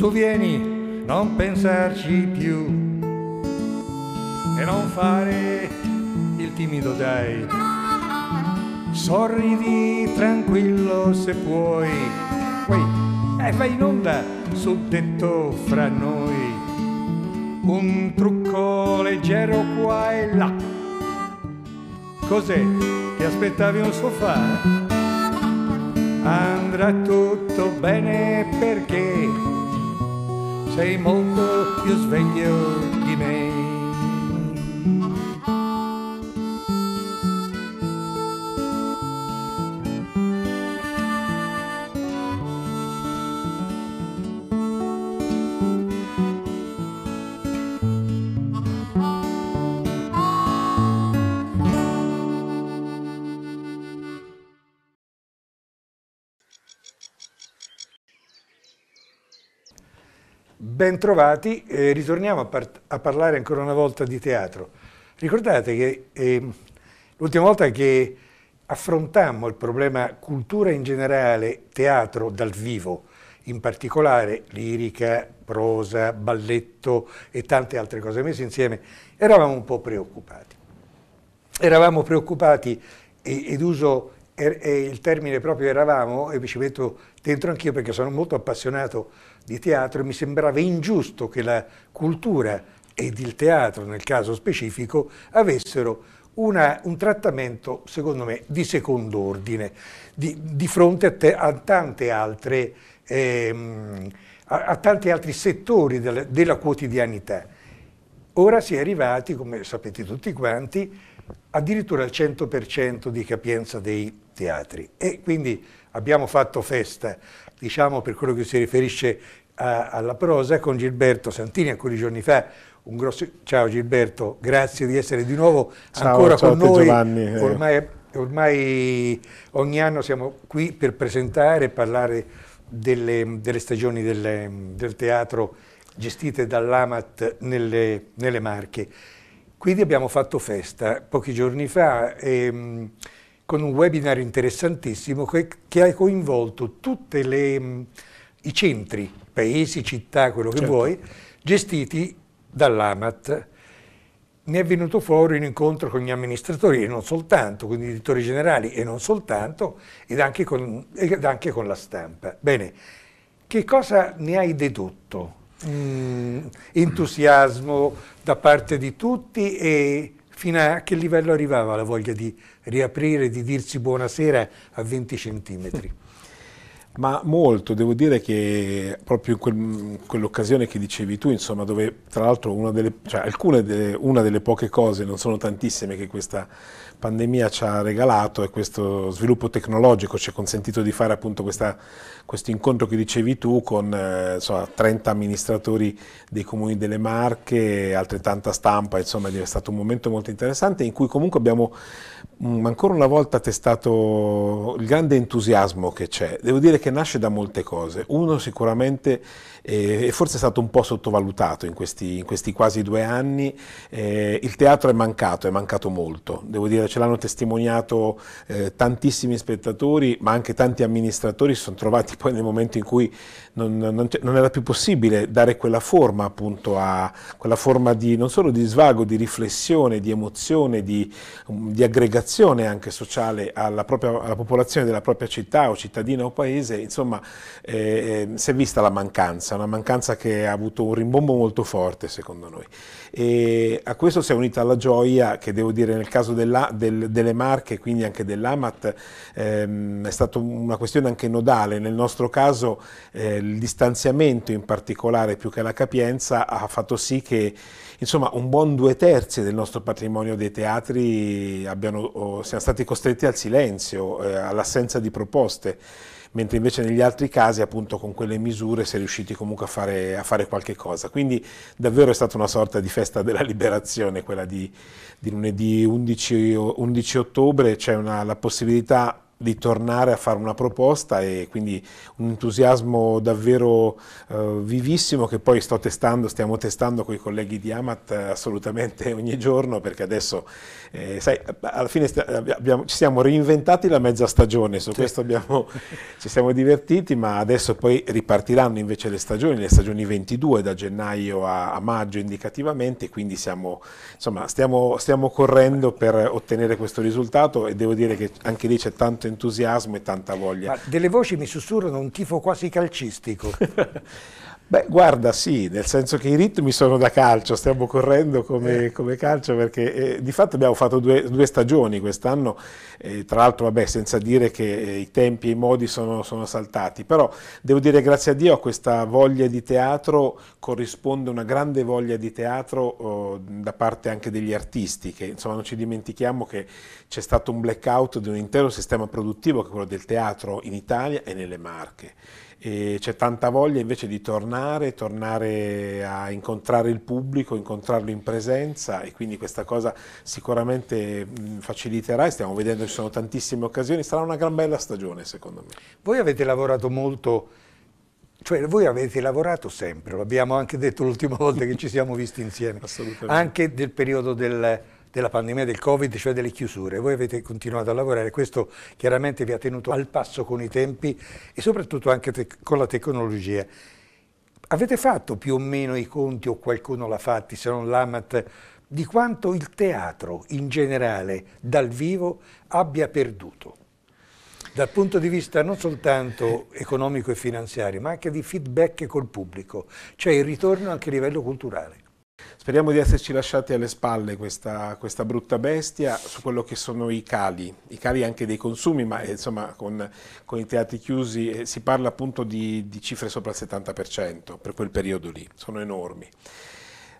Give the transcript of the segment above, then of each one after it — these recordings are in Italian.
Su vieni, non pensarci più e non fare il timido dai. Sorridi tranquillo se puoi Wait. e vai in onda sul tetto fra noi. Un trucco leggero qua e là. Cos'è? che aspettavi un sofà? Andrà tutto bene perché più sveglio di me. Bentrovati, eh, ritorniamo a, par a, parlare ancora una volta di teatro. Ricordate che eh, l'ultima volta che affrontammo il problema cultura in generale, teatro dal vivo, in particolare lirica, prosa, balletto e tante altre cose messe insieme, eravamo un po' preoccupati. Eravamo preoccupati ed uso er, il termine proprio eravamo e ci metto dentro anch'io perché sono molto appassionato di teatro e mi sembrava ingiusto che la cultura ed il teatro nel caso specifico avessero una, un trattamento secondo me di secondo ordine di, di fronte a, te, a, tante altre, ehm, a, a, tanti altri settori della, della quotidianità. Ora si è arrivati, come sapete tutti quanti, addirittura al 100% di capienza dei teatri. E quindi abbiamo fatto festa, diciamo per quello che si riferisce a, alla prosa, con Gilberto Santini alcuni giorni fa. Un grosso... Ciao Gilberto, grazie di essere di nuovo ciao, ancora ciao con noi. Giovanni. Eh. Ormai, ormai, ogni anno siamo qui per presentare e parlare delle, delle stagioni delle, del teatro gestite dall'AMAT nelle, nelle Marche. Quindi abbiamo fatto festa pochi giorni fa. E, ehm, con un webinar interessantissimo che, che ha coinvolto tutti mm, i centri, paesi, città, quello che certo. vuoi, gestiti dall'AMAT. Ne è venuto fuori un incontro con gli amministratori e non soltanto, con i direttori generali e non soltanto, ed anche con, ed anche con la stampa. Bene, che cosa ne hai dedotto? Mm, entusiasmo da parte di tutti e fino a che livello arrivava la voglia di riaprire, di dirsi buonasera a 20 centimetri? Ma molto, devo dire che proprio in quel, quell'occasione che dicevi tu, insomma, dove tra l'altro una delle, cioè, alcune delle, una delle poche cose, non sono tantissime che questa pandemia ci ha regalato e questo sviluppo tecnologico ci ha consentito di fare appunto questo incontro che dicevi tu con eh, insomma, 30 amministratori dei comuni delle Marche, altrettanta stampa, insomma è stato un momento molto interessante in cui comunque abbiamo mh, mm, ancora una volta testato il grande entusiasmo che c'è. Devo dire che nasce da molte cose. Uno sicuramente e forse è stato un po' sottovalutato in questi, in questi quasi due anni. Eh, il teatro è mancato, è mancato molto, devo dire ce l'hanno testimoniato eh, tantissimi spettatori ma anche tanti amministratori si sono trovati poi nel momento in cui non, non, non, era più possibile dare quella forma appunto a quella forma di, non solo di svago, di riflessione, di emozione, di, mm, di aggregazione anche sociale alla, propria, alla, popolazione della propria città o cittadina o paese, insomma eh, eh, si è vista la mancanza, una mancanza che ha avuto un rimbombo molto forte secondo noi. E a questo si è unita la gioia che devo dire nel caso della, del, delle Marche, quindi anche dell'Amat, ehm, è stata una questione anche nodale, nel nostro caso eh, il distanziamento in particolare più che la capienza ha fatto sì che insomma, un buon due terzi del nostro patrimonio dei teatri abbiano, siano stati costretti al silenzio, eh, all'assenza di proposte mentre invece negli altri casi appunto con quelle misure si è riusciti comunque a fare, a fare, qualche cosa. Quindi davvero è stata una sorta di festa della liberazione quella di, di lunedì 11, 11 ottobre, c'è la possibilità di tornare a fare una proposta e quindi un entusiasmo davvero eh, vivissimo che poi sto testando, stiamo testando con i colleghi di Amat eh, assolutamente ogni giorno perché adesso, eh, sai, alla fine abbiamo, ci siamo reinventati la mezza stagione, su sì. questo abbiamo, ci siamo divertiti, ma adesso poi ripartiranno invece le stagioni, le stagioni 22 da gennaio a, a maggio indicativamente, quindi siamo, insomma, stiamo, stiamo correndo per ottenere questo risultato e devo dire che anche lì c'è tanto entusiasmo e tanta voglia. Ma delle voci mi sussurrano un tifo quasi calcistico. Beh, guarda, sì, nel senso che i ritmi sono da calcio, stiamo correndo come, eh. come calcio perché eh, di fatto abbiamo fatto due, due stagioni quest'anno, eh, tra l'altro vabbè, senza dire che eh, i tempi e i modi sono, sono, saltati, però devo dire grazie a Dio a questa voglia di teatro corrisponde una grande voglia di teatro oh, da parte anche degli artisti, che insomma non ci dimentichiamo che c'è stato un blackout di un intero sistema produttivo che è quello del teatro in Italia e nelle Marche c'è tanta voglia invece di tornare, tornare a incontrare il pubblico, incontrarlo in presenza e quindi questa cosa sicuramente mm, faciliterà e stiamo vedendo ci sono tantissime occasioni, sarà una gran bella stagione secondo me. Voi avete lavorato molto, cioè voi avete lavorato sempre, l'abbiamo anche detto l'ultima volta che ci siamo visti insieme, Assolutamente. anche del periodo del della pandemia del Covid, cioè delle chiusure. Voi avete continuato a lavorare, questo chiaramente vi ha tenuto al passo con i tempi e soprattutto anche con la tecnologia. Avete fatto più o meno i conti, o qualcuno l'ha fatti, se non l'AMAT, di quanto il teatro in generale dal vivo abbia perduto? dal punto di vista non soltanto economico e finanziario, ma anche di feedback col pubblico, cioè il ritorno anche a livello culturale. Speriamo di esserci lasciati alle spalle questa, questa, brutta bestia su quello che sono i cali, i cali anche dei consumi, ma eh, insomma con, con i teatri chiusi eh, si parla appunto di, di, cifre sopra il 70% per quel periodo lì, sono enormi.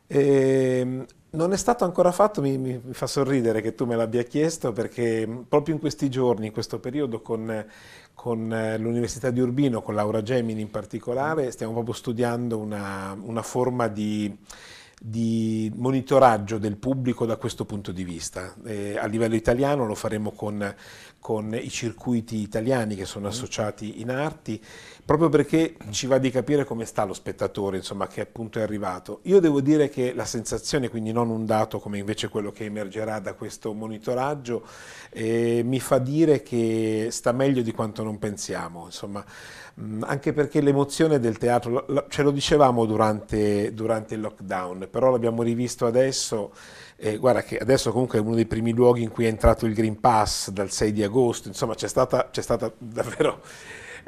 E, ehm, non è stato ancora fatto, mi, mi, fa sorridere che tu me l'abbia chiesto perché mm, proprio in questi giorni, in questo periodo con, con eh, l'Università di Urbino, con Laura Gemini in particolare, stiamo proprio studiando una, una forma di di monitoraggio del pubblico da questo punto di vista. Eh, a livello italiano lo faremo con, con, i circuiti italiani che sono mm. associati in arti proprio perché ci va di capire come sta lo spettatore, insomma, che appunto è arrivato. Io devo dire che la sensazione, quindi non un dato come invece quello che emergerà da questo monitoraggio, eh, mi fa dire che sta meglio di quanto non pensiamo, insomma, mm, anche perché l'emozione del teatro, ce lo dicevamo durante, durante il lockdown, però l'abbiamo rivisto adesso, eh, guarda che adesso comunque è uno dei primi luoghi in cui è entrato il Green Pass dal 6 di agosto, insomma c'è stata, stata davvero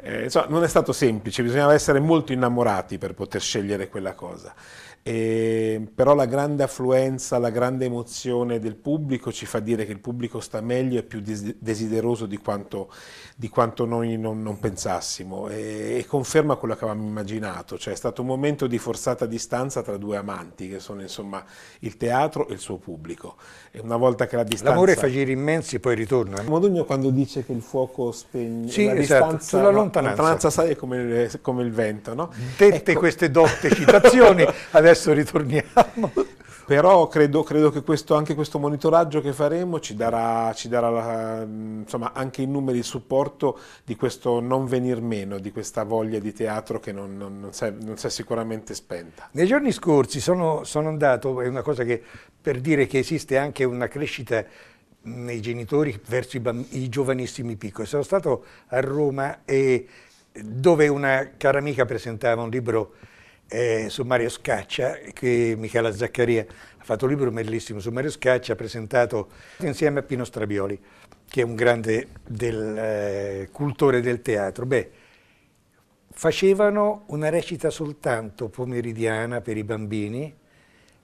eh, insomma, non è stato semplice, bisognava essere molto innamorati per poter scegliere quella cosa. E, però la grande affluenza, la grande emozione del pubblico ci fa dire che il pubblico sta meglio e più desideroso di quanto, di quanto noi non, non pensassimo e, e, conferma quello che avevamo immaginato, cioè è stato un momento di forzata distanza tra due amanti che sono insomma il teatro e il suo pubblico e una volta che la distanza... L'amore fa giri immensi e poi ritorna. Modugno quando dice che il fuoco spegne sì, la esatto, distanza, sulla lontananza. lontananza sai è come, come, il vento, no? Dette ecco. queste dotte citazioni, adesso ritorniamo. Però credo, credo che questo, anche questo monitoraggio che faremo ci darà, ci darà la, insomma, anche i numeri di supporto di questo non venir meno, di questa voglia di teatro che non, non, non, si, è, non si, è, sicuramente spenta. Nei giorni scorsi sono, sono andato, è una cosa che per dire che esiste anche una crescita nei genitori verso i, i, giovanissimi piccoli. Sono stato a Roma e, dove una cara amica presentava un libro eh, su Mario Scaccia, che Michela Zaccaria ha fatto un libro bellissimo su Mario Scaccia, presentato insieme a Pino Strabioli, che è un grande del, eh, cultore del teatro. Beh, facevano una recita soltanto pomeridiana per i bambini,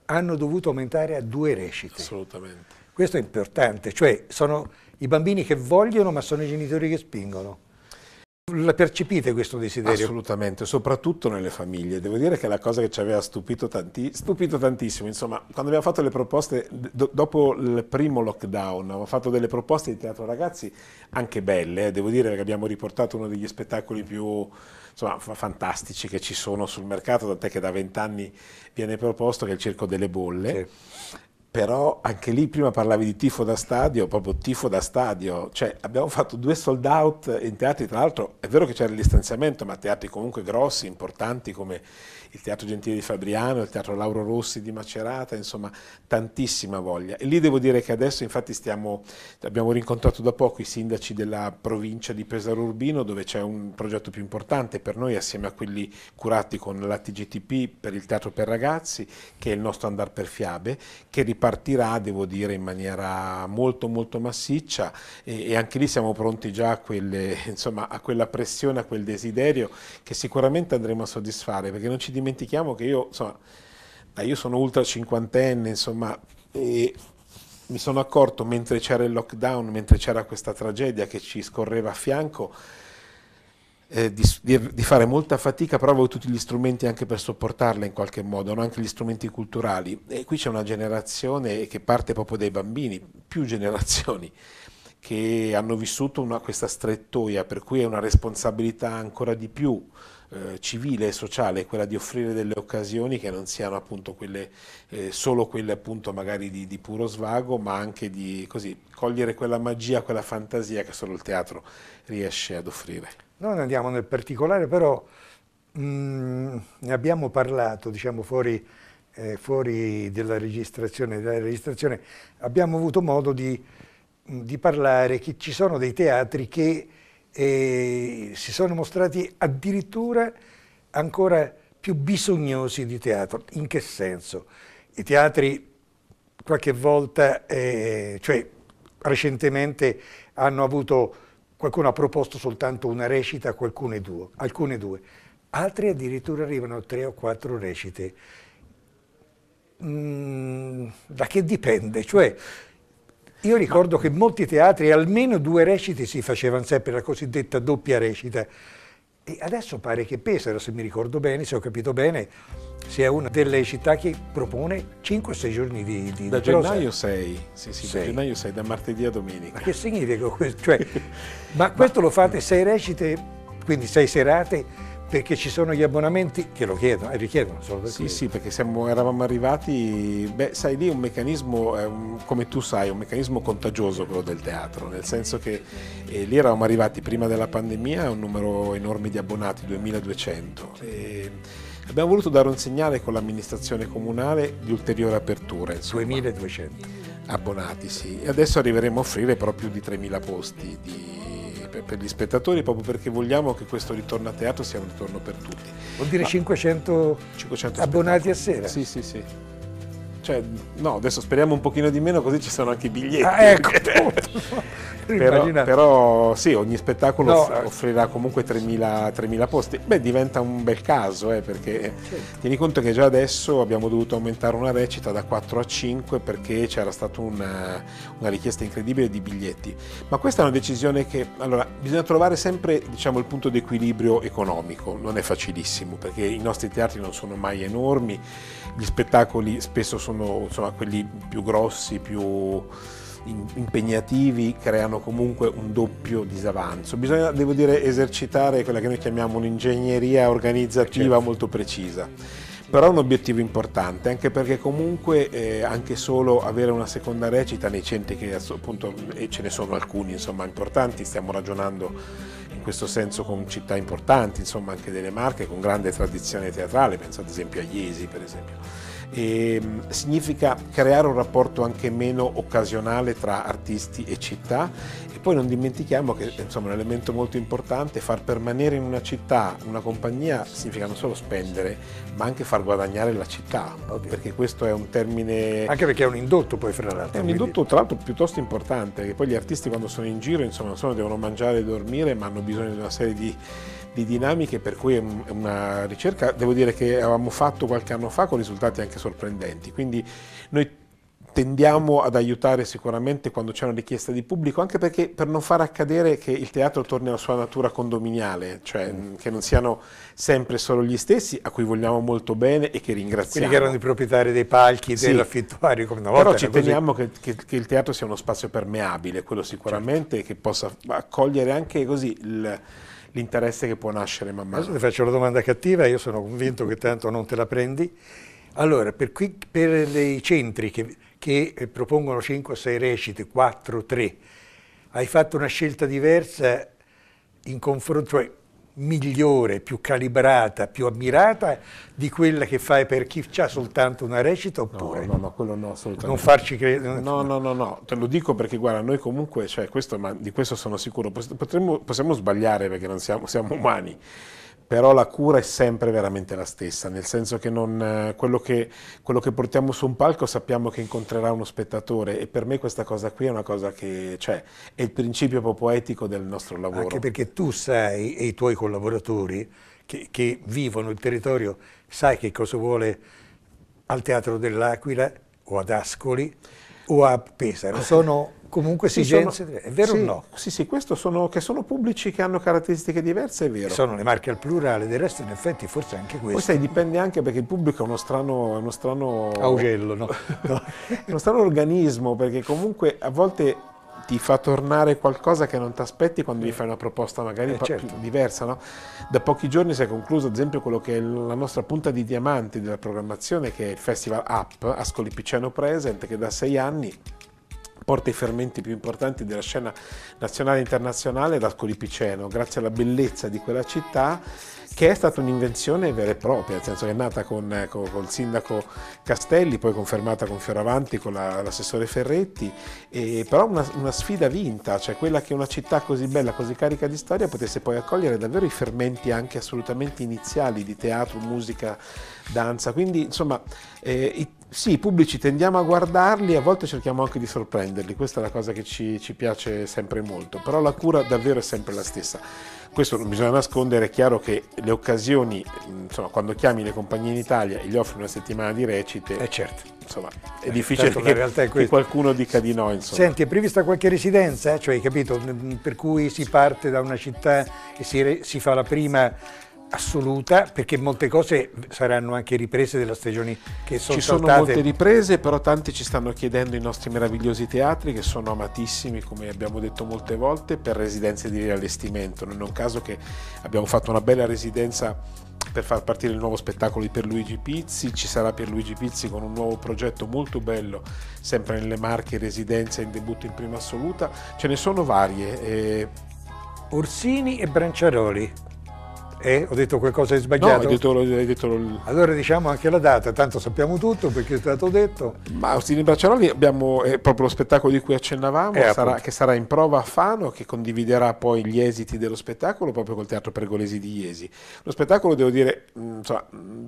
hanno dovuto aumentare a due recite. Assolutamente. Questo è importante, cioè sono i bambini che vogliono ma sono i genitori che spingono. La percepite questo desiderio? Assolutamente, soprattutto nelle famiglie. Devo dire che la cosa che ci aveva stupito, tanti, stupito tantissimo. Insomma, quando abbiamo fatto le proposte, do, dopo il primo lockdown, abbiamo fatto delle proposte di teatro ragazzi anche belle. Eh. Devo dire che abbiamo riportato uno degli spettacoli più insomma, fantastici che ci sono sul mercato, tant'è che da vent'anni viene proposto, che è il Circo delle Bolle. Sì però anche lì prima parlavi di tifo da stadio, proprio tifo da stadio, cioè abbiamo fatto due sold out in teatri, tra l'altro è vero che c'era il distanziamento, ma teatri comunque grossi, importanti come il Teatro Gentile di Fabriano, il Teatro Lauro Rossi di Macerata, insomma tantissima voglia. E lì devo dire che adesso infatti stiamo, abbiamo rincontrato da poco i sindaci della provincia di Pesaro Urbino dove c'è un progetto più importante per noi assieme a quelli curati con l'ATGTP per il Teatro per Ragazzi che è il nostro Andar per Fiabe che ripartirà devo dire in maniera molto molto massiccia e, e anche lì siamo pronti già a, quelle, insomma, a quella pressione, a quel desiderio che sicuramente andremo a soddisfare perché non ci dimentichiamo che io, insomma, io sono ultra cinquantenne, insomma, e mi sono accorto mentre c'era il lockdown, mentre c'era questa tragedia che ci scorreva a fianco, eh, di, di, di, fare molta fatica, però avevo tutti gli strumenti anche per sopportarla in qualche modo, no? anche gli strumenti culturali. E qui c'è una generazione che parte proprio dai bambini, più generazioni, che hanno vissuto una, questa strettoia, per cui è una responsabilità ancora di più eh, civile e sociale, quella di offrire delle occasioni che non siano appunto quelle, eh, solo quelle appunto magari di, di, puro svago, ma anche di così, cogliere quella magia, quella fantasia che solo il teatro riesce ad offrire. Noi andiamo nel particolare, però mh, mm, ne abbiamo parlato, diciamo, fuori, eh, fuori della, registrazione, della registrazione, abbiamo avuto modo di, di parlare che ci sono dei teatri che e si sono mostrati addirittura ancora più bisognosi di teatro. In che senso? I teatri qualche volta, eh, cioè recentemente hanno avuto, qualcuno ha proposto soltanto una recita, qualcune due, alcune due, altri addirittura arrivano a tre o quattro recite. Mm, da che dipende? Cioè, io ricordo Ma... che in molti teatri almeno due recite si facevano sempre, la cosiddetta doppia recita. E adesso pare che Pesaro, se mi ricordo bene, se ho capito bene, sia una delle città che propone 5-6 giorni di, di Da gennaio 6, sì, sì, da gennaio 6, da martedì a domenica. Ma che significa questo? Cioè, ma questo ma... lo fate 6 recite, quindi 6 serate, perché ci sono gli abbonamenti che lo chiedono e richiedono. Solo per sì, sì, perché siamo, eravamo arrivati, beh, sai lì un meccanismo, come tu sai, un meccanismo contagioso quello del teatro, nel senso che eh, lì eravamo arrivati prima della pandemia a un numero enorme di abbonati, 2200. E, Abbiamo voluto dare un segnale con l'amministrazione comunale di ulteriore apertura. 2200 abbonati, sì. E adesso arriveremo a offrire proprio di 3000 posti di per, per, gli spettatori proprio perché vogliamo che questo ritorno a teatro sia un ritorno per tutti. Vuol dire Ma 500, 500 abbonati a sera? Sì, sì, sì. Cioè, no, adesso speriamo un pochino di meno così ci sono anche i biglietti. Ah, ecco. però, però, sì, ogni spettacolo no, eh. offrirà comunque 3.000, 3.000, posti. Beh, diventa un bel caso, eh, perché certo. tieni conto che già adesso abbiamo dovuto aumentare una recita da 4 a 5 perché c'era stata una, una richiesta incredibile di biglietti. Ma questa è una decisione che, allora, bisogna trovare sempre diciamo, il punto di equilibrio economico, non è facilissimo perché i nostri teatri non sono mai enormi gli spettacoli spesso sono insomma, quelli più grossi, più impegnativi creano comunque un doppio disavanzo. Bisogna, devo dire, esercitare quella che noi chiamiamo un'ingegneria organizzativa certo. molto precisa. Però è un obiettivo importante, anche perché comunque eh, anche solo avere una seconda recita nei centri che appunto, e ce ne sono alcuni insomma importanti, stiamo ragionando questo senso con città importanti, insomma anche delle Marche, con grande tradizione teatrale, penso ad esempio a Iesi per esempio. E, ehm, significa creare un rapporto anche meno occasionale tra artisti e città e poi non dimentichiamo che insomma, un elemento molto importante è far permanere in una città una compagnia significa non solo spendere, ma anche far guadagnare la città, okay. perché questo è un termine... Anche perché è un indotto poi fra l'altro. È un quindi... indotto tra l'altro piuttosto importante, perché poi gli artisti quando sono in giro insomma, non solo devono mangiare e dormire, ma hanno bisogno di una serie di di dinamiche per cui è una ricerca, devo dire che avevamo fatto qualche anno fa con risultati anche sorprendenti, quindi noi tendiamo ad aiutare sicuramente quando c'è una richiesta di pubblico, anche perché per non far accadere che il teatro torni alla sua natura condominiale, cioè mm. che non siano sempre solo gli stessi, a cui vogliamo molto bene e che ringraziamo. Quelli che erano i proprietari dei palchi, sì. dell'affittuario, come una volta. Però ci teniamo che, che, che, il teatro sia uno spazio permeabile, quello sicuramente, certo. che possa accogliere anche così il l'interesse che può nascere man mano. Adesso ti faccio una domanda cattiva, io sono convinto che tanto non te la prendi. Allora, per, qui, per dei centri che che eh, propongono 5 o 6 recite, 4 o 3. Hai fatto una scelta diversa in confronto, cioè migliore, più calibrata, più ammirata di quella che fai per chi ha soltanto una recita oppure? No, no, no, quello no, assolutamente. Non farci credere. No, no, no, no, te lo dico perché guarda, noi comunque, cioè questo, ma di questo sono sicuro, potremmo, possiamo sbagliare perché non siamo, siamo umani, però la cura è sempre veramente la stessa, nel senso che, non, eh, quello, che quello, che portiamo su un palco sappiamo che incontrerà uno spettatore e per me questa cosa qui è una cosa che cioè, è il principio proprio poetico del nostro lavoro. Anche perché tu sai e i tuoi collaboratori che, che vivono il territorio, sai che cosa vuole al Teatro dell'Aquila o ad Ascoli, o a Pesaro, eh. sono comunque esigenze sì, è vero sì, o no? Sì, sì, questo sono, che sono pubblici che hanno caratteristiche diverse, è vero. Sono le marche al plurale, del resto in effetti forse anche questo. Questo dipende anche perché il pubblico è uno strano... È uno strano Augello, no? no. è uno strano organismo, perché comunque a volte ti fa tornare qualcosa che non ti aspetti quando gli fai una proposta magari eh, certo. diversa. No? Da pochi giorni si è concluso ad esempio quello che è la nostra punta di diamanti della programmazione che è il Festival Up, Ascoli Piceno Present, che da sei anni porta i fermenti più importanti della scena nazionale e internazionale ad Ascoli Piceno, grazie alla bellezza di quella città che è stata un'invenzione vera e propria, nel senso che è nata con, con, col sindaco Castelli, poi confermata con Fioravanti, con la, l'assessore Ferretti, e, però una, una, sfida vinta, cioè quella che una città così bella, così carica di storia potesse poi accogliere davvero i fermenti anche assolutamente iniziali di teatro, musica, danza, quindi insomma eh, sì, i pubblici tendiamo a guardarli, e a volte cerchiamo anche di sorprenderli, questa è la cosa che ci, ci piace sempre molto, però la cura davvero è sempre la stessa. Questo non bisogna nascondere, è chiaro che le occasioni, insomma, quando chiami le compagnie in Italia e gli offri una settimana di recite, eh certo. insomma, è eh, certo, difficile certo, che, è che, qualcuno dica di no. Insomma. Senti, è prevista qualche residenza? Eh, cioè, hai capito, per cui si parte da una città e si, si fa la prima assoluta perché molte cose saranno anche riprese della stagione che sono ci sono saltate. molte riprese però tanti ci stanno chiedendo i nostri meravigliosi teatri che sono amatissimi come abbiamo detto molte volte per residenze di riallestimento non è un caso che abbiamo fatto una bella residenza per far partire il nuovo spettacolo di Pierluigi Pizzi, ci sarà Pierluigi Pizzi con un nuovo progetto molto bello, sempre nelle Marche, residenza in debutto in prima assoluta, ce ne sono varie. E... Eh. Orsini e Branciaroli eh, ho detto qualcosa di sbagliato? No, hai detto, hai detto... Allora diciamo anche la data, tanto sappiamo tutto perché è stato detto. Ma Austin Bracciaroli abbiamo eh, proprio lo spettacolo di cui accennavamo, eh, sarà, che sarà in prova a Fano, che condividerà poi gli esiti dello spettacolo proprio col Teatro Pergolesi di Iesi. Lo spettacolo, devo dire, mh, mm, insomma, mh, mm,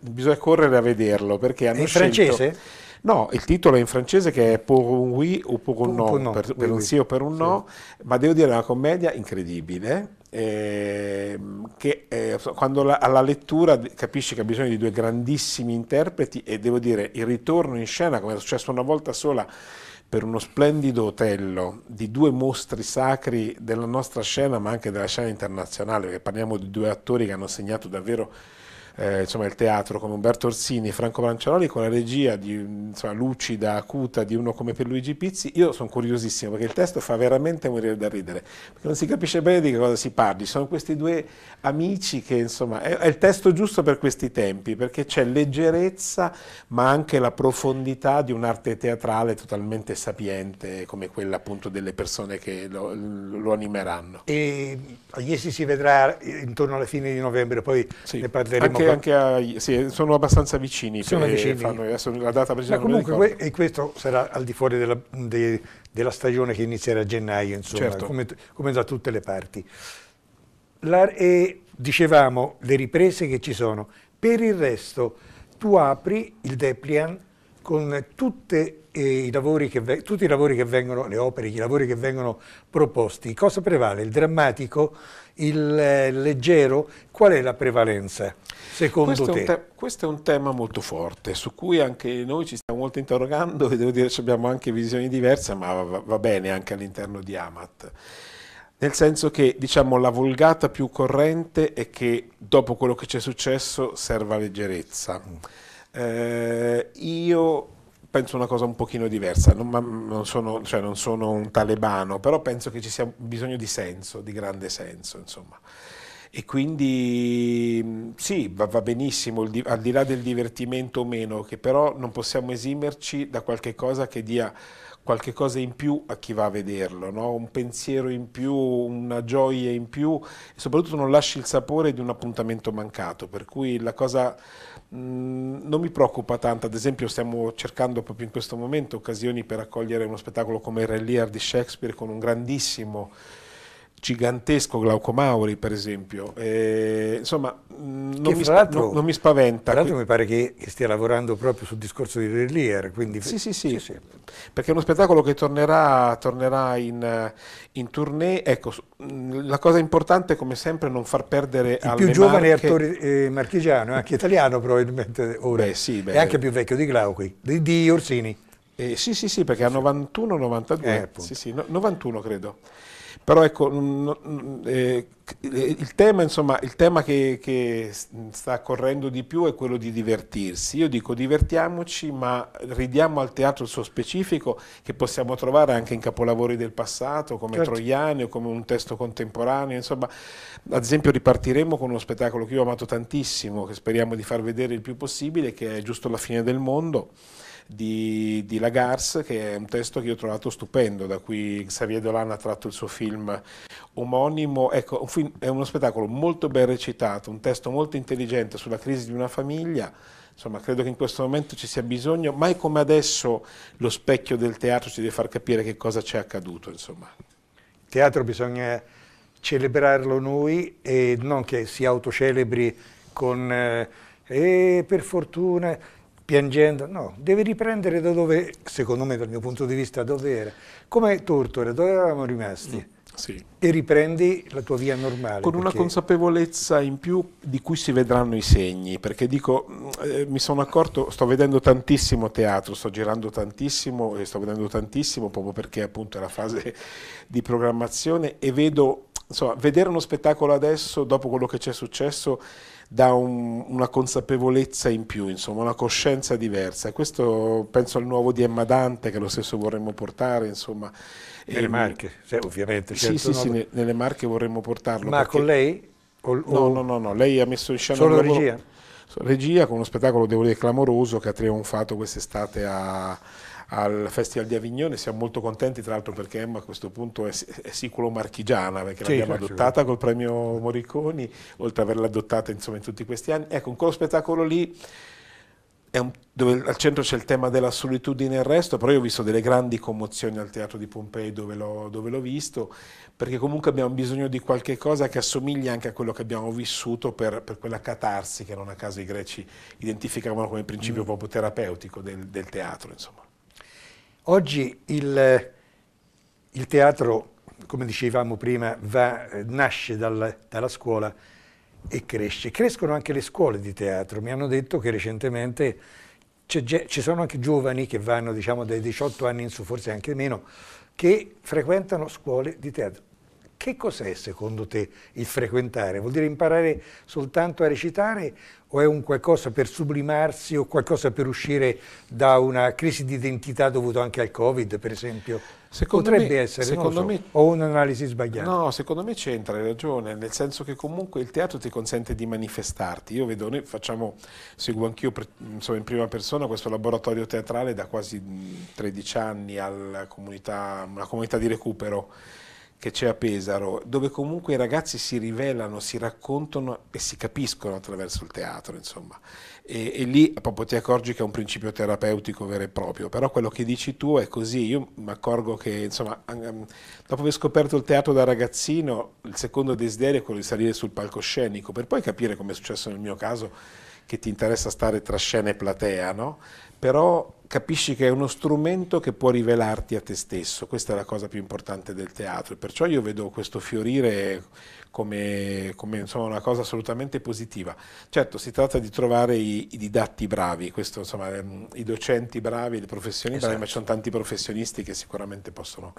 bisogna correre a vederlo perché hanno è scelto... francese? No, il titolo è in francese che è Pour un oui ou pour un no, no, per, per oui. un sì o per un no, sì. ma devo dire è una commedia incredibile. Eh, che eh, quando la, alla lettura capisci che ha bisogno di due grandissimi interpreti e devo dire il ritorno in scena, come è successo una volta sola per uno splendido otello di due mostri sacri della nostra scena, ma anche della scena internazionale, perché parliamo di due attori che hanno segnato davvero eh, insomma, il teatro con Umberto Orsini e Franco Branciaroli con la regia di, insomma, lucida, acuta di uno come per Luigi Pizzi, io sono curiosissimo perché il testo fa veramente morire da ridere, perché non si capisce bene di che cosa si parli, sono questi due amici che insomma è, è il testo giusto per questi tempi, perché c'è leggerezza ma anche la profondità di un'arte teatrale totalmente sapiente come quella appunto delle persone che lo, lo animeranno. E ah, Iesi si vedrà intorno alla fine di novembre, poi sì. ne parleremo. Anche anche a, sì, sono abbastanza vicini. Sono vicini. Fanno, la data precisa Ma comunque, que e questo sarà al di fuori della, de, della stagione che inizierà a gennaio, insomma, certo. come, come, da tutte le parti. La, e dicevamo le riprese che ci sono. Per il resto, tu apri il Deplian con tutte, eh, i che, tutti i lavori che vengono, le opere, i lavori che vengono proposti. Cosa prevale? Il drammatico, il eh, leggero? Qual è la prevalenza secondo questo te? È questo è un tema molto forte su cui anche noi ci stiamo molto interrogando e devo dire che abbiamo anche visioni diverse, ma va, va bene anche all'interno di Amat. Nel senso che diciamo, la volgata più corrente è che dopo quello che ci è successo serva leggerezza. Mm eh, io penso una cosa un pochino diversa, non, non, sono, cioè non, sono, un talebano, però penso che ci sia bisogno di senso, di grande senso, insomma. E quindi mm, sì, va, va benissimo, di, al di là del divertimento o meno, che però non possiamo esimerci da qualche cosa che dia qualche cosa in più a chi va a vederlo, no? un pensiero in più, una gioia in più e soprattutto non lasci il sapore di un appuntamento mancato, per cui la cosa mm, non mi preoccupa tanto, ad esempio stiamo cercando proprio in questo momento occasioni per accogliere uno spettacolo come il Relier di Shakespeare con un grandissimo gigantesco Glauco Mauri, per esempio. Eh, insomma, mm, non mi, no, non mi, spaventa. Tra l'altro mi pare che, stia lavorando proprio sul discorso di Relier. Quindi... Sì, sì, sì, sì, sì, perché è uno spettacolo che tornerà, tornerà in, in, tournée. Ecco, mm, la cosa importante, come sempre, è non far perdere Il più giovane marche... attore eh, marchigiano, anche italiano probabilmente ora. Beh, sì, beh. È anche più vecchio di Glauco, di, di Orsini. Eh, sì, sì, sì, perché ha 91-92. Eh, sì, sì, no, 91 credo. Però ecco, eh, eh, il tema, insomma, il tema che, che, sta correndo di più è quello di divertirsi. Io dico divertiamoci, ma ridiamo al teatro il suo specifico che possiamo trovare anche in capolavori del passato, come certo. Troiani o come un testo contemporaneo. Insomma, ad esempio ripartiremo con uno spettacolo che io ho amato tantissimo, che speriamo di far vedere il più possibile, che è Giusto la fine del mondo di, di Lagars, che è un testo che io ho trovato stupendo, da cui Xavier Dolan ha tratto il suo film omonimo. Ecco, un film, è uno spettacolo molto ben recitato, un testo molto intelligente sulla crisi di una famiglia. Insomma, credo che in questo momento ci sia bisogno, mai come adesso lo specchio del teatro ci deve far capire che cosa ci è accaduto. Insomma. Il teatro bisogna celebrarlo noi e non che si autocelebri con... Eh, e eh, per fortuna piangendo, no, deve riprendere da dove, secondo me dal mio punto di vista, dove era. Come Tortore, dove eravamo rimasti? Mm, sì. E riprendi la tua via normale. Con una consapevolezza in più di cui si vedranno i segni, perché dico, eh, mi sono accorto, sto vedendo tantissimo teatro, sto girando tantissimo e sto vedendo tantissimo proprio perché appunto è la fase di programmazione e vedo, insomma, vedere uno spettacolo adesso, dopo quello che ci è successo, dà un, una consapevolezza in più, insomma, una coscienza diversa. Questo penso al nuovo di Emma Dante, che lo stesso vorremmo portare, insomma. Nelle ehm, Marche, cioè, ovviamente. Certo sì, no? sì, nelle Marche vorremmo portarlo. Ma perché... con lei? O, o... No, no, no, no, lei ha messo in scena... Solo lavoro... regia? Regia con uno spettacolo, devo dire, clamoroso che ha trionfato quest'estate a al Festival di Avignone, siamo molto contenti tra l'altro perché Emma a questo punto è, è siculo marchigiana perché sì, l'abbiamo adottata col premio Morriconi, oltre ad averla adottata insomma, in tutti questi anni. Ecco, un quello spettacolo lì un, dove al centro c'è il tema della solitudine e il resto, però io ho visto delle grandi commozioni al Teatro di Pompei dove l'ho, visto, perché comunque abbiamo bisogno di qualche cosa che assomigli anche a quello che abbiamo vissuto per, per quella catarsi che non a caso i greci identificavano come principio mm. proprio terapeutico del, del teatro. Insomma. Oggi il, eh, il teatro, come dicevamo prima, va, eh, nasce dal, dalla scuola e cresce. Crescono anche le scuole di teatro. Mi hanno detto che recentemente ci sono anche giovani che vanno diciamo, dai 18 anni in su, forse anche meno, che frequentano scuole di teatro. Che cos'è secondo te il frequentare? Vuol dire imparare soltanto a recitare o è un qualcosa per sublimarsi o qualcosa per uscire da una crisi di identità dovuta anche al Covid, per esempio? Secondo Potrebbe me, essere, secondo so, me, o un'analisi sbagliata. No, secondo me c'entra, hai ragione, nel senso che comunque il teatro ti consente di manifestarti. Io vedo, noi facciamo, seguo anch'io insomma, in prima persona questo laboratorio teatrale da quasi 13 anni alla comunità, una comunità di recupero che c'è a Pesaro, dove comunque i ragazzi si rivelano, si raccontano e si capiscono attraverso il teatro, insomma. E, e lì proprio ti accorgi che è un principio terapeutico vero e proprio, però quello che dici tu è così, io mi accorgo che, insomma, ehm, dopo aver scoperto il teatro da ragazzino, il secondo desiderio è quello di salire sul palcoscenico, per poi capire come è successo nel mio caso, che ti interessa stare tra scena e platea, no? però capisci che è uno strumento che può rivelarti a te stesso, questa è la cosa più importante del teatro, perciò io vedo questo fiorire come, come insomma, una cosa assolutamente positiva. Certo, si tratta di trovare i, i didatti bravi, questo, insomma, ehm, i docenti bravi, i professionisti esatto. bravi, ma ci sono esatto. tanti professionisti che sicuramente possono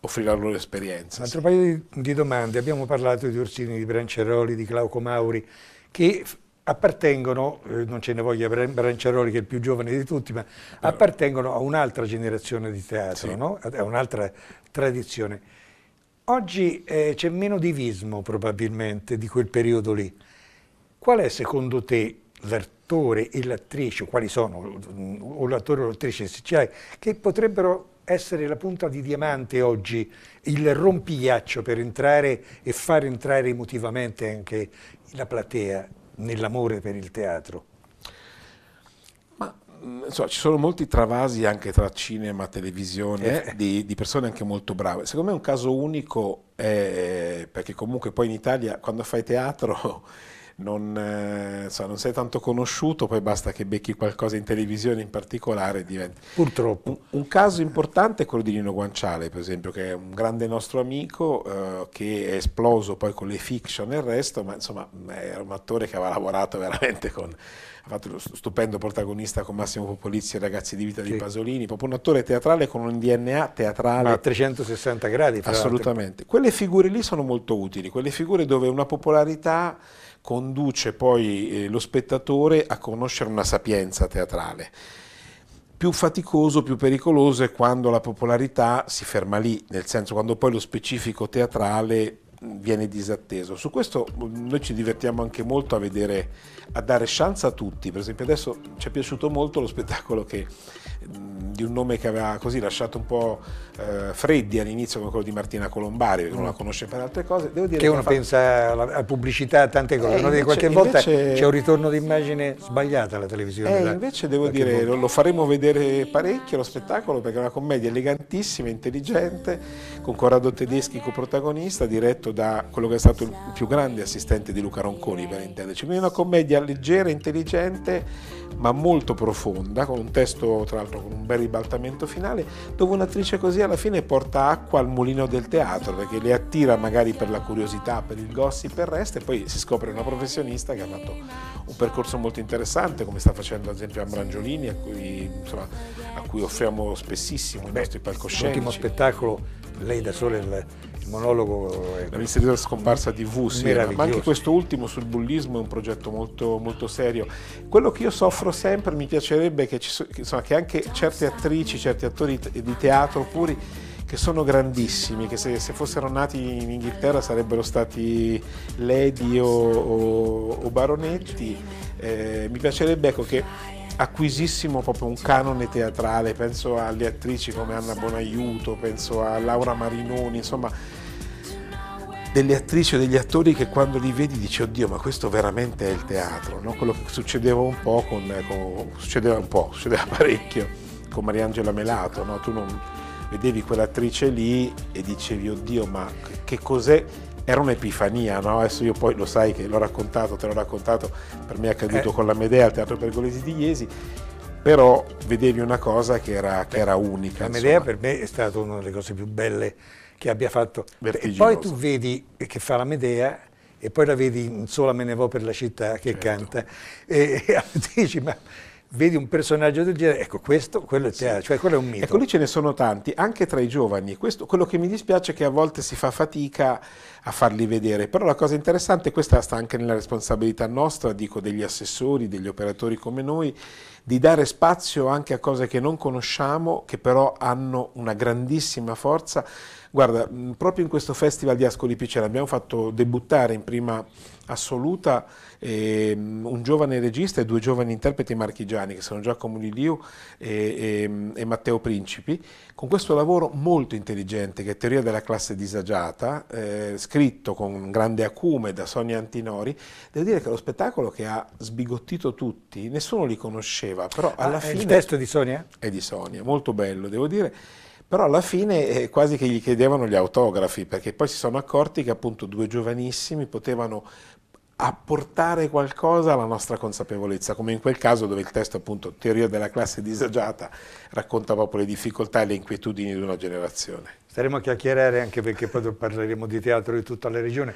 offrire la loro esperienza. Un altro sì. paio di, di domande, abbiamo parlato di Orsini, di Branceroli, di Glauco Mauri, che appartengono, eh, non ce ne voglia Branciaroli che è il più giovane di tutti, ma appartengono a un'altra generazione di teatro, sì. no? a un'altra tradizione. Oggi eh, c'è meno divismo probabilmente di quel periodo lì. Qual è secondo te l'attore e l'attrice, quali sono, mm, o l'attore o l'attrice, se c'è, che potrebbero essere la punta di diamante oggi, il rompighiaccio per entrare e far entrare emotivamente anche la platea? nell'amore per il teatro? Ma, mm, so, ci sono molti travasi anche tra cinema, televisione, eh. di, di, persone anche molto brave. Secondo me è un caso unico è perché comunque poi in Italia quando fai teatro non, eh, so, non sei tanto conosciuto, poi basta che becchi qualcosa in televisione in particolare diventi... Purtroppo. Un, un caso importante è quello di Nino Guanciale, per esempio, che è un grande nostro amico eh, che è esploso poi con le fiction e il resto, ma insomma era un attore che aveva lavorato veramente con... ha fatto lo stupendo protagonista con Massimo Popolizzi e Ragazzi di vita sì. di Pasolini, proprio un attore teatrale con un DNA teatrale... a 360 gradi. Assolutamente. Quelle figure lì sono molto utili, quelle figure dove una popolarità conduce poi eh, lo spettatore a conoscere una sapienza teatrale. Più faticoso, più pericoloso è quando la popolarità si ferma lì, nel senso quando poi lo specifico teatrale viene disatteso. Su questo noi ci divertiamo anche molto a vedere, a dare chance a tutti. Per esempio adesso ci è piaciuto molto lo spettacolo che di un nome che aveva così lasciato un po' eh, freddi all'inizio come quello di Martina Colombari, perché uno la conosce per altre cose. Devo dire che, che uno fa... pensa a pubblicità, a tante cose, eh, invece, qualche volta invece... c'è un ritorno d'immagine sbagliata alla televisione. Eh, invece devo dire, volta. lo, faremo vedere parecchio lo spettacolo perché è una commedia elegantissima, intelligente con Corrado Tedeschi coprotagonista, diretto da quello che è stato il più grande assistente di Luca Ronconi, per intenderci. Quindi una commedia leggera, intelligente, ma molto profonda, con un testo tra l'altro con un bel ribaltamento finale, dove un'attrice così alla fine porta acqua al mulino del teatro, perché le attira magari per la curiosità, per il gossip e il resto, e poi si scopre una professionista che ha fatto un percorso molto interessante, come sta facendo ad esempio Ambrangiolini, a cui, insomma, a cui offriamo spessissimo i nostri palcoscenici. L'ultimo spettacolo lei da sola il, il monologo è... La misteriosa scomparsa di Vusi, ma anche questo ultimo sul bullismo è un progetto molto, molto serio. Quello che io soffro sempre, mi piacerebbe che, ci, insomma, che anche certe attrici, certi attori di teatro puri che sono grandissimi, che se, se, fossero nati in Inghilterra sarebbero stati lady o, o, o baronetti. Eh, mi piacerebbe ecco, che acquisissimo proprio un canone teatrale, penso alle attrici come Anna Bonaiuto, penso a Laura Marinoni, insomma delle attrici o degli attori che quando li vedi dici oddio ma questo veramente è il teatro, no? quello che succedeva un po', con, con, succedeva un po', succedeva parecchio con Mariangela Melato, no? tu non, vedevi quell'attrice lì e dicevi oddio ma che cos'è era un'epifania, no? adesso io poi lo sai che l'ho raccontato, te l'ho raccontato, per me è accaduto eh. con la Medea al Teatro Pergolesi di Iesi, però vedevi una cosa che era, che era unica. La Medea insomma. per me è stata una delle cose più belle che abbia fatto. E poi tu vedi che fa la Medea e poi la vedi in Sola me ne vo per la città che certo. canta e, e dici ma vedi un personaggio del genere, ecco questo, quello è, teatro, sì. cioè quello è un mito. Ecco lì ce ne sono tanti, anche tra i giovani, questo, quello che mi dispiace è che a volte si fa fatica a farli vedere, però la cosa interessante, questa sta anche nella responsabilità nostra, dico degli assessori, degli operatori come noi, di dare spazio anche a cose che non conosciamo, che però hanno una grandissima forza. Guarda, proprio in questo festival di Ascoli Picena abbiamo fatto debuttare in prima assoluta eh, un giovane regista e due giovani interpreti marchigiani che sono Giacomo Liliu e, e, ehm, e, Matteo Principi, con questo lavoro molto intelligente che è Teoria della classe disagiata, eh, scritto con grande acume da Sonia Antinori, devo dire che lo spettacolo che ha sbigottito tutti, nessuno li conosceva, però ah, alla ah, fine... Il testo di Sonia? È di Sonia, molto bello, devo dire però alla fine eh, quasi che gli chiedevano gli autografi, perché poi si sono accorti che appunto due giovanissimi potevano apportare qualcosa alla nostra consapevolezza, come in quel caso dove il testo appunto Teoria della classe disagiata racconta proprio le difficoltà e le inquietudini di una generazione. Staremo a chiacchierare anche perché poi parleremo di teatro di tutta la regione.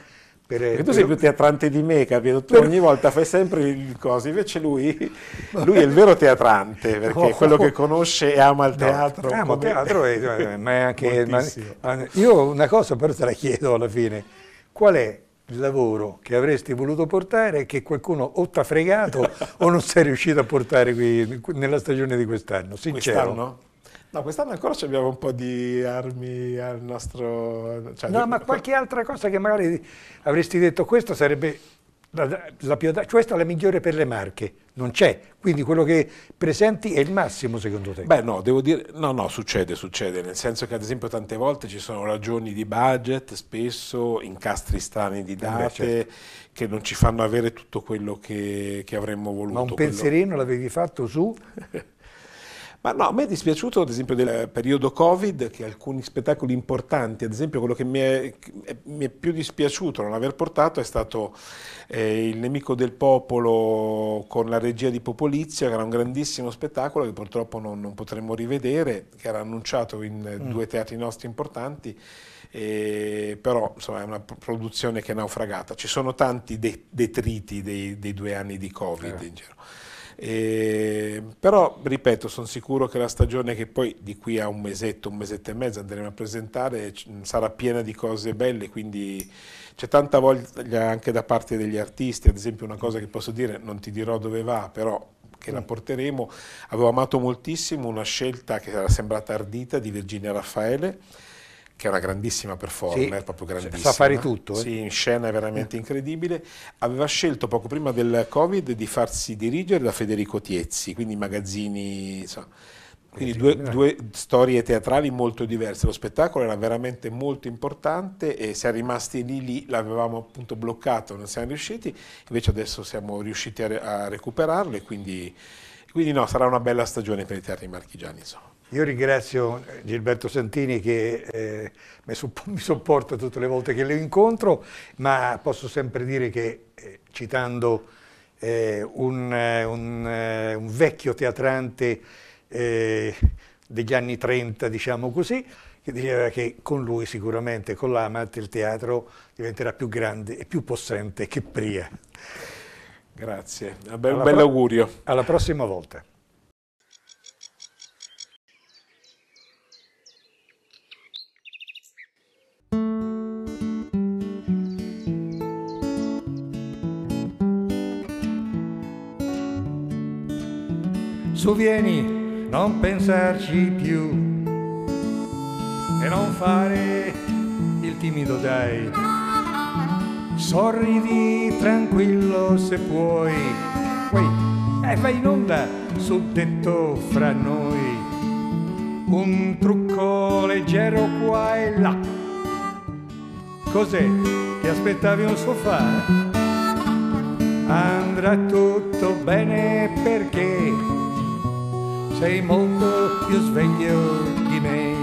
Perché tu sei più teatrante di me, capito? Tu ogni volta fai sempre il coso, invece lui, lui è il vero teatrante, perché è quello oh. che conosce e ama il teatro. No, il teatro, e, eh, ma è anche... Ma, io una cosa però te la chiedo alla fine, qual è il lavoro che avresti voluto portare che qualcuno o ti ha fregato o non sei riuscito a portare qui nella stagione di quest'anno, sincero. Quest'anno? No, quest'anno ancora ci abbiamo un po' di armi al nostro... Cioè no, di... ma qualche altra cosa che magari avresti detto, questo sarebbe la, la più, questa è la migliore per le marche, non c'è, quindi quello che presenti è il massimo secondo te? Beh no, devo dire, no no, succede, succede, nel senso che ad esempio tante volte ci sono ragioni di budget, spesso incastri strani di eh, date Beh, certo. che non ci fanno avere tutto quello che, che avremmo voluto. Ma un quello... pensierino l'avevi fatto su? Ma no, a me è dispiaciuto ad esempio del periodo Covid che alcuni spettacoli importanti, ad esempio quello che mi è, mi è più dispiaciuto non aver portato è stato eh, Il nemico del popolo con la regia di Popolizia, che era un grandissimo spettacolo che purtroppo non, non potremo rivedere, che era annunciato in mm. due teatri nostri importanti. Eh, però insomma, è una produzione che è naufragata. Ci sono tanti detriti dei, dei, due anni di Covid eh. in giro. E, ehm, però, ripeto, sono sicuro che la stagione che poi di qui a un mesetto, un mesetto e mezzo andremo a presentare sarà piena di cose belle, quindi c'è tanta voglia anche da parte degli artisti, ad esempio una cosa che posso dire, non ti dirò dove va, però che la mm. porteremo, avevo amato moltissimo una scelta che era sembrata ardita di Virginia Raffaele, che è una grandissima performer, sì, proprio grandissima. Sa fare tutto. Eh? Sì, in scena è veramente eh. incredibile. Aveva scelto poco prima del Covid di farsi dirigere da Federico Tiezzi, quindi magazzini... Insomma, quindi due, due, storie teatrali molto diverse. Lo spettacolo era veramente molto importante e siamo rimasti lì lì, l'avevamo appunto bloccato, non siamo riusciti, invece adesso siamo riusciti a, a recuperarlo e quindi, quindi no, sarà una bella stagione per i teatri marchigiani. Insomma. Io ringrazio Gilberto Santini che eh, mi sopporta tutte le volte che lo incontro, ma posso sempre dire che, eh, citando eh, un, eh, un, eh, un, vecchio teatrante eh, degli anni 30, diciamo così, che diceva che con lui sicuramente, con l'Amat, il teatro diventerà più grande e più possente che prima. Grazie, un bel augurio. Alla prossima volta. Su vieni, non pensarci più e non fare il timido dai. Sorridi tranquillo se puoi e eh, vai in onda sul tetto fra noi. Un trucco leggero qua e là. Cos'è? Ti aspettavi un sofà? Andrà tutto bene perché Sei molto più sveglio di me.